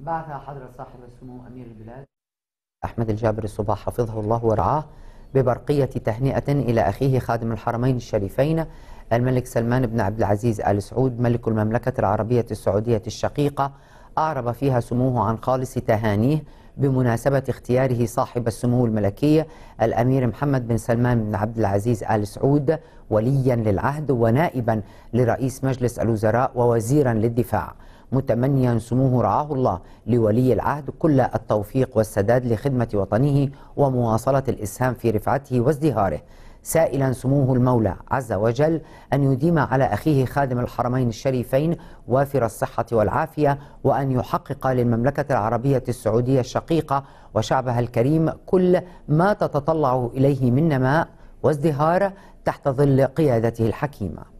بعثها حضرة صاحب السمو أمير البلاد أحمد الجابر الصباح حفظه الله ورعاه ببرقية تهنئة إلى أخيه خادم الحرمين الشريفين الملك سلمان بن عبد العزيز آل سعود ملك المملكة العربية السعودية الشقيقة أعرب فيها سموه عن خالص تهانيه بمناسبة اختياره صاحب السمو الملكي الأمير محمد بن سلمان بن عبد العزيز آل سعود وليا للعهد ونائبا لرئيس مجلس الوزراء ووزيرا للدفاع متمنيا سموه رعاه الله لولي العهد كل التوفيق والسداد لخدمة وطنه ومواصلة الإسهام في رفعته وازدهاره سائلا سموه المولى عز وجل أن يديم على أخيه خادم الحرمين الشريفين وافر الصحة والعافية وأن يحقق للمملكة العربية السعودية الشقيقة وشعبها الكريم كل ما تتطلع إليه من نماء وازدهار تحت ظل قيادته الحكيمه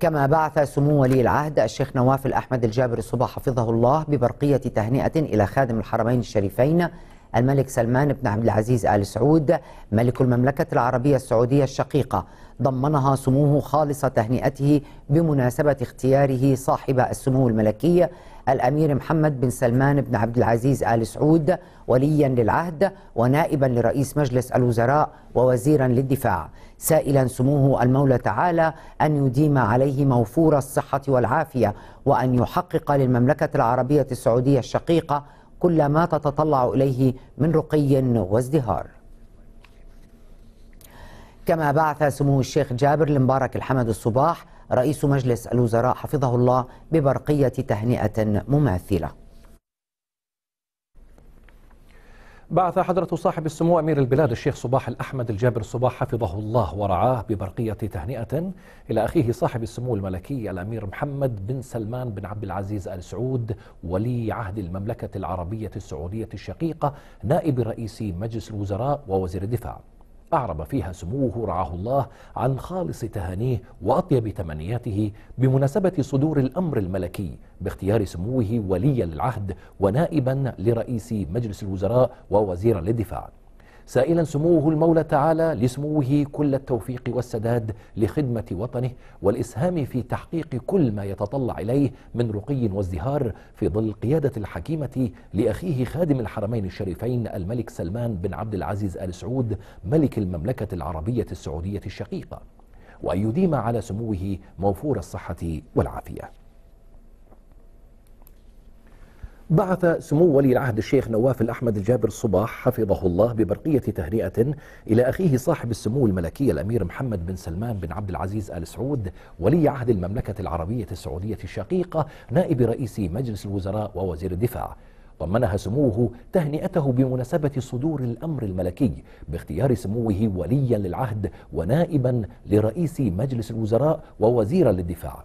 كما بعث سمو ولي العهد الشيخ نواف الأحمد الجابر الصبح حفظه الله ببرقية تهنئة إلى خادم الحرمين الشريفين الملك سلمان بن عبد العزيز آل سعود ملك المملكة العربية السعودية الشقيقة ضمنها سموه خالص تهنئته بمناسبة اختياره صاحب السمو الملكي الأمير محمد بن سلمان بن عبد العزيز آل سعود وليا للعهد ونائبا لرئيس مجلس الوزراء ووزيرا للدفاع سائلا سموه المولى تعالى أن يديم عليه موفور الصحة والعافية وأن يحقق للمملكة العربية السعودية الشقيقة كل ما تتطلع إليه من رقي وازدهار كما بعث سمو الشيخ جابر المبارك الحمد الصباح رئيس مجلس الوزراء حفظه الله ببرقية تهنئة مماثلة بعث حضرة صاحب السمو أمير البلاد الشيخ صباح الأحمد الجابر صباح حفظه الله ورعاه ببرقية تهنئة إلى أخيه صاحب السمو الملكي الأمير محمد بن سلمان بن عبد العزيز آل سعود ولي عهد المملكة العربية السعودية الشقيقة نائب رئيس مجلس الوزراء ووزير الدفاع أعرب فيها سموه رعاه الله عن خالص تهانيه وأطيب تمنياته بمناسبة صدور الأمر الملكي باختيار سموه وليا للعهد ونائبا لرئيس مجلس الوزراء ووزيرا للدفاع سائلا سموه المولى تعالى لسموه كل التوفيق والسداد لخدمة وطنه والإسهام في تحقيق كل ما يتطلع إليه من رقي وازدهار في ظل القيادة الحكيمة لأخيه خادم الحرمين الشريفين الملك سلمان بن عبد العزيز آل سعود ملك المملكة العربية السعودية الشقيقة وأن يديم على سموه موفور الصحة والعافية بعث سمو ولي العهد الشيخ نواف الأحمد الجابر الصباح حفظه الله ببرقية تهنئة إلى أخيه صاحب السمو الملكي الأمير محمد بن سلمان بن عبد العزيز آل سعود ولي عهد المملكة العربية السعودية الشقيقة نائب رئيس مجلس الوزراء ووزير الدفاع ضمنها سموه تهنئته بمناسبة صدور الأمر الملكي باختيار سموه وليا للعهد ونائبا لرئيس مجلس الوزراء ووزيرا للدفاع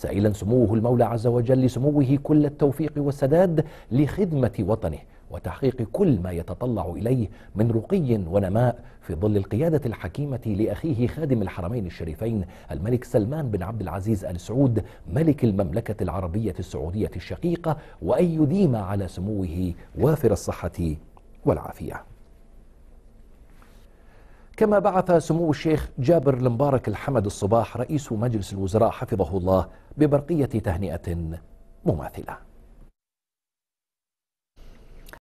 سائلا سموه المولى عز وجل لسموه كل التوفيق والسداد لخدمة وطنه وتحقيق كل ما يتطلع إليه من رقي ونماء في ظل القيادة الحكيمة لأخيه خادم الحرمين الشريفين الملك سلمان بن عبد العزيز آل سعود ملك المملكة العربية السعودية الشقيقة وأن يديم على سموه وافر الصحة والعافية كما بعث سمو الشيخ جابر المبارك الحمد الصباح رئيس مجلس الوزراء حفظه الله ببرقية تهنئة مماثلة